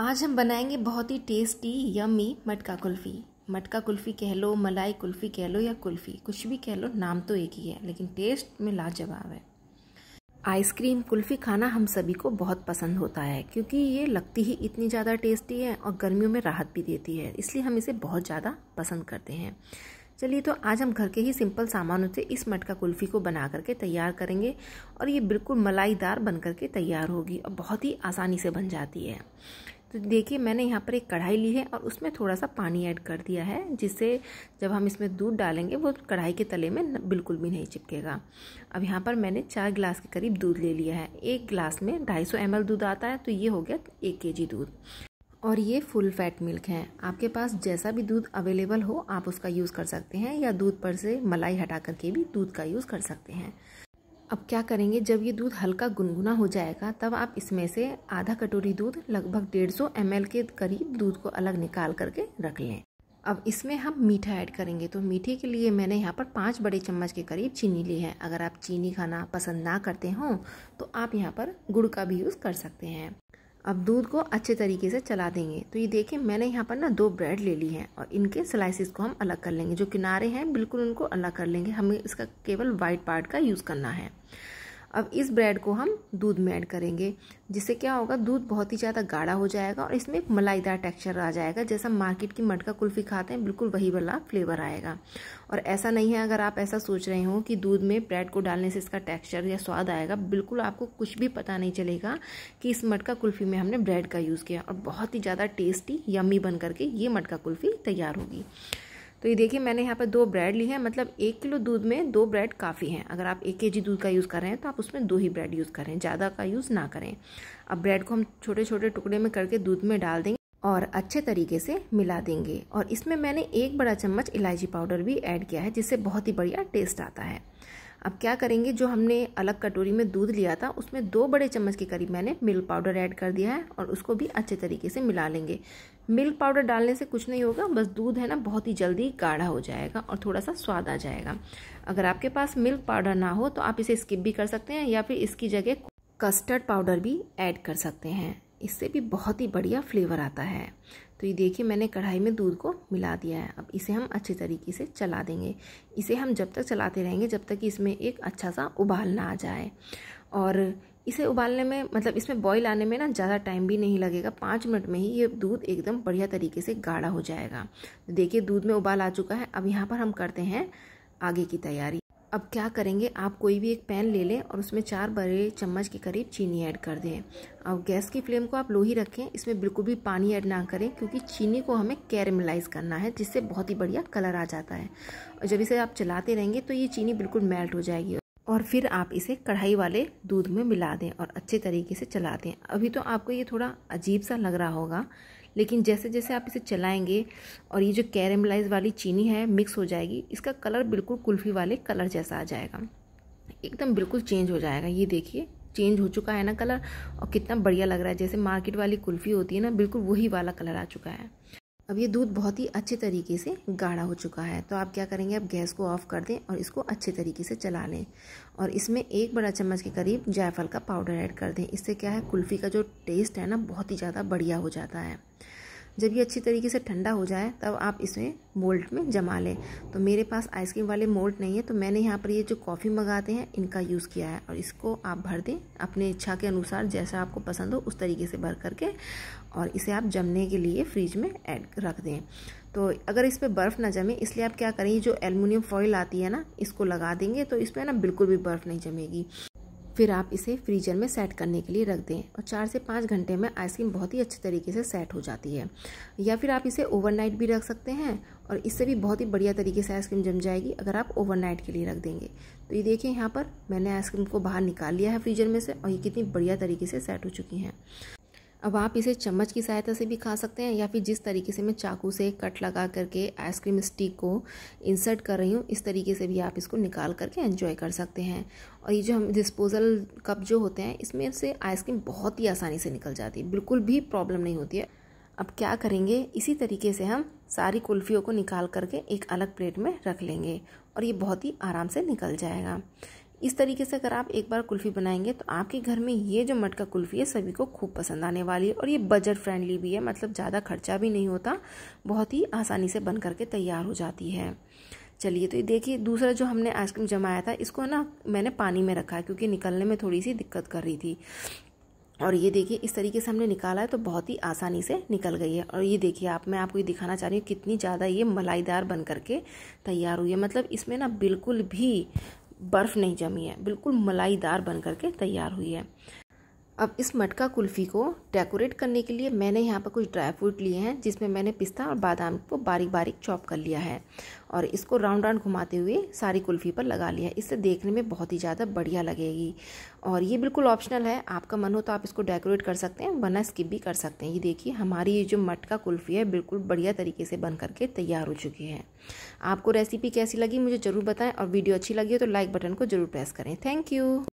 आज हम बनाएंगे बहुत ही टेस्टी यमी मटका कुल्फ़ी मटका कुल्फ़ी कह लो मलाई कुल्फ़ी कह लो या कुल्फ़ी कुछ भी कह लो नाम तो एक ही है लेकिन टेस्ट में लाजवाब है आइसक्रीम कुल्फ़ी खाना हम सभी को बहुत पसंद होता है क्योंकि ये लगती ही इतनी ज़्यादा टेस्टी है और गर्मियों में राहत भी देती है इसलिए हम इसे बहुत ज़्यादा पसंद करते हैं चलिए तो आज हम घर के ही सिंपल सामानों से इस मटका कुल्फ़ी को बना करके तैयार करेंगे और ये बिल्कुल मलाईदार बन करके तैयार होगी और बहुत ही आसानी से बन जाती है तो देखिए मैंने यहाँ पर एक कढ़ाई ली है और उसमें थोड़ा सा पानी ऐड कर दिया है जिससे जब हम इसमें दूध डालेंगे वो कढ़ाई के तले में बिल्कुल भी नहीं चिपकेगा अब यहाँ पर मैंने चार गिलास के करीब दूध ले लिया है एक गिलास में ढाई सौ एम दूध आता है तो ये हो गया एक के दूध और ये फुल फैट मिल्क है आपके पास जैसा भी दूध अवेलेबल हो आप उसका यूज़ कर सकते हैं या दूध पर से मलाई हटा करके भी दूध का यूज़ कर सकते हैं अब क्या करेंगे जब ये दूध हल्का गुनगुना हो जाएगा तब आप इसमें से आधा कटोरी दूध लगभग डेढ़ सौ एम के करीब दूध को अलग निकाल करके रख लें अब इसमें हम मीठा ऐड करेंगे तो मीठे के लिए मैंने यहाँ पर पाँच बड़े चम्मच के करीब चीनी ली है अगर आप चीनी खाना पसंद ना करते हों तो आप यहाँ पर गुड़ का भी यूज़ कर सकते हैं अब दूध को अच्छे तरीके से चला देंगे तो ये देखिए मैंने यहाँ पर ना दो ब्रेड ले ली है और इनके स्लाइसिस को हम अलग कर लेंगे जो किनारे हैं बिल्कुल उनको अलग कर लेंगे हमें इसका केवल वाइट पार्ट का यूज़ करना है अब इस ब्रेड को हम दूध में ऐड करेंगे जिससे क्या होगा दूध बहुत ही ज़्यादा गाढ़ा हो जाएगा और इसमें एक मलाईदार टेक्सचर आ जाएगा जैसा मार्केट की मटका कुल्फ़ी खाते हैं बिल्कुल वही वाला फ्लेवर आएगा और ऐसा नहीं है अगर आप ऐसा सोच रहे हो कि दूध में ब्रेड को डालने से इसका टेक्स्चर या स्वाद आएगा बिल्कुल आपको कुछ भी पता नहीं चलेगा कि इस मटका कुल्फ़ी में हमने ब्रेड का यूज़ किया और बहुत ही ज़्यादा टेस्टी यमी बन करके ये मटका कुल्फ़ी तैयार होगी तो ये देखिए मैंने यहाँ पर दो ब्रेड ली है मतलब एक किलो दूध में दो ब्रेड काफ़ी हैं अगर आप एक के जी दूध का यूज़ कर रहे हैं तो आप उसमें दो ही ब्रेड यूज़ करें ज़्यादा का यूज़ ना करें अब ब्रेड को हम छोटे छोटे टुकड़े में करके दूध में डाल देंगे और अच्छे तरीके से मिला देंगे और इसमें मैंने एक बड़ा चम्मच इलायची पाउडर भी ऐड किया है जिससे बहुत ही बढ़िया टेस्ट आता है अब क्या करेंगे जो हमने अलग कटोरी में दूध लिया था उसमें दो बड़े चम्मच के करीब मैंने मिल्क पाउडर ऐड कर दिया है और उसको भी अच्छे तरीके से मिला लेंगे मिल्क पाउडर डालने से कुछ नहीं होगा बस दूध है ना बहुत ही जल्दी गाढ़ा हो जाएगा और थोड़ा सा स्वाद आ जाएगा अगर आपके पास मिल्क पाउडर ना हो तो आप इसे स्किप भी कर सकते हैं या फिर इसकी जगह कस्टर्ड पाउडर भी ऐड कर सकते हैं इससे भी बहुत ही बढ़िया फ्लेवर आता है तो ये देखिए मैंने कढ़ाई में दूध को मिला दिया है अब इसे हम अच्छे तरीके से चला देंगे इसे हम जब तक चलाते रहेंगे जब तक इसमें एक अच्छा सा उबाल ना आ जाए और इसे उबालने में मतलब इसमें बॉईल आने में ना ज़्यादा टाइम भी नहीं लगेगा पाँच मिनट में ही ये दूध एकदम बढ़िया तरीके से गाढ़ा हो जाएगा तो देखिए दूध में उबाल आ चुका है अब यहाँ पर हम करते हैं आगे की तैयारी अब क्या करेंगे आप कोई भी एक पैन ले लें और उसमें चार बड़े चम्मच के करीब चीनी ऐड कर दें और गैस की फ्लेम को आप लो ही रखें इसमें बिल्कुल भी पानी ऐड ना करें क्योंकि चीनी को हमें कैरमलाइज करना है जिससे बहुत ही बढ़िया कलर आ जाता है और जब इसे आप चलाते रहेंगे तो ये चीनी बिल्कुल मेल्ट हो जाएगी और फिर आप इसे कढ़ाई वाले दूध में मिला दें और अच्छे तरीके से चला दें अभी तो आपको ये थोड़ा अजीब सा लग रहा होगा लेकिन जैसे जैसे आप इसे चलाएंगे और ये जो कैरमलाइज वाली चीनी है मिक्स हो जाएगी इसका कलर बिल्कुल कुल्फ़ी वाले कलर जैसा आ जाएगा एकदम बिल्कुल चेंज हो जाएगा ये देखिए चेंज हो चुका है ना कलर और कितना बढ़िया लग रहा है जैसे मार्केट वाली कुल्फ़ी होती है ना बिल्कुल वही वाला कलर आ चुका है अब ये दूध बहुत ही अच्छे तरीके से गाढ़ा हो चुका है तो आप क्या करेंगे अब गैस को ऑफ कर दें और इसको अच्छे तरीके से चला लें और इसमें एक बड़ा चम्मच के करीब जायफल का पाउडर ऐड कर दें इससे क्या है कुल्फ़ी का जो टेस्ट है ना बहुत ही ज़्यादा बढ़िया हो जाता है जब ये अच्छी तरीके से ठंडा हो जाए तब आप इसे मोल्ट में जमा लें तो मेरे पास आइसक्रीम वाले मोल्ट नहीं है तो मैंने यहाँ पर ये जो कॉफ़ी मंगाते हैं इनका यूज़ किया है और इसको आप भर दें अपने इच्छा के अनुसार जैसा आपको पसंद हो उस तरीके से भर करके और इसे आप जमने के लिए फ्रिज में ऐड रख दें तो अगर इस पर बर्फ़ ना जमे इसलिए आप क्या करें जो एलमिनियम फॉइल आती है ना इसको लगा देंगे तो पर ना बिल्कुल भी बर्फ़ नहीं जमेगी फिर आप इसे फ्रीजर में सेट करने के लिए रख दें और चार से पाँच घंटे में आइसक्रीम बहुत ही अच्छे तरीके से सेट हो जाती है या फिर आप इसे ओवरनाइट भी रख सकते हैं और इससे भी बहुत ही बढ़िया तरीके से आइसक्रीम जम जाएगी अगर आप ओवरनाइट के लिए रख देंगे तो ये देखिए यहाँ पर मैंने आइसक्रीम को बाहर निकाल लिया है फ्रीजर में से और ये कितनी बढ़िया तरीके से सेट हो चुकी हैं अब आप इसे चम्मच की सहायता से भी खा सकते हैं या फिर जिस तरीके से मैं चाकू से कट लगा करके आइसक्रीम स्टिक को इंसर्ट कर रही हूँ इस तरीके से भी आप इसको निकाल करके एंजॉय कर सकते हैं और ये जो हम डिस्पोजल कप जो होते हैं इसमें से आइसक्रीम बहुत ही आसानी से निकल जाती है बिल्कुल भी प्रॉब्लम नहीं होती है अब क्या करेंगे इसी तरीके से हम सारी कुल्फियों को निकाल करके एक अलग प्लेट में रख लेंगे और ये बहुत ही आराम से निकल जाएगा इस तरीके से अगर आप एक बार कुल्फ़ी बनाएंगे तो आपके घर में ये जो मटका कुल्फ़ी है सभी को खूब पसंद आने वाली है और ये बजट फ्रेंडली भी है मतलब ज़्यादा खर्चा भी नहीं होता बहुत ही आसानी से बन करके तैयार हो जाती है चलिए तो ये देखिए दूसरा जो हमने आइसक्रीम जमाया था इसको ना मैंने पानी में रखा है क्योंकि निकलने में थोड़ी सी दिक्कत कर रही थी और ये देखिए इस तरीके से हमने निकाला है तो बहुत ही आसानी से निकल गई है और ये देखिए आप मैं आपको ये दिखाना चाह रही हूँ कितनी ज़्यादा ये मलाईदार बन करके तैयार हुई है मतलब इसमें ना बिल्कुल भी बर्फ़ नहीं जमी है बिल्कुल मलाईदार बन करके तैयार हुई है अब इस मटका कुल्फ़ी को डेकोरेट करने के लिए मैंने यहाँ पर कुछ ड्राई फ्रूट लिए हैं जिसमें मैंने पिस्ता और बादाम को बारीक बारीक चॉप कर लिया है और इसको राउंड राउंड घुमाते हुए सारी कुल्फ़ी पर लगा लिया है इससे देखने में बहुत ही ज़्यादा बढ़िया लगेगी और ये बिल्कुल ऑप्शनल है आपका मन हो तो आप इसको डेकोरेट कर सकते हैं वरना स्किप भी कर सकते हैं ये देखिए हमारी ये जो मटका कुल्फ़ी है बिल्कुल बढ़िया तरीके से बन करके तैयार हो चुकी है आपको रेसिपी कैसी लगी मुझे ज़रूर बताएँ और वीडियो अच्छी लगी हो तो लाइक बटन को ज़रूर प्रेस करें थैंक यू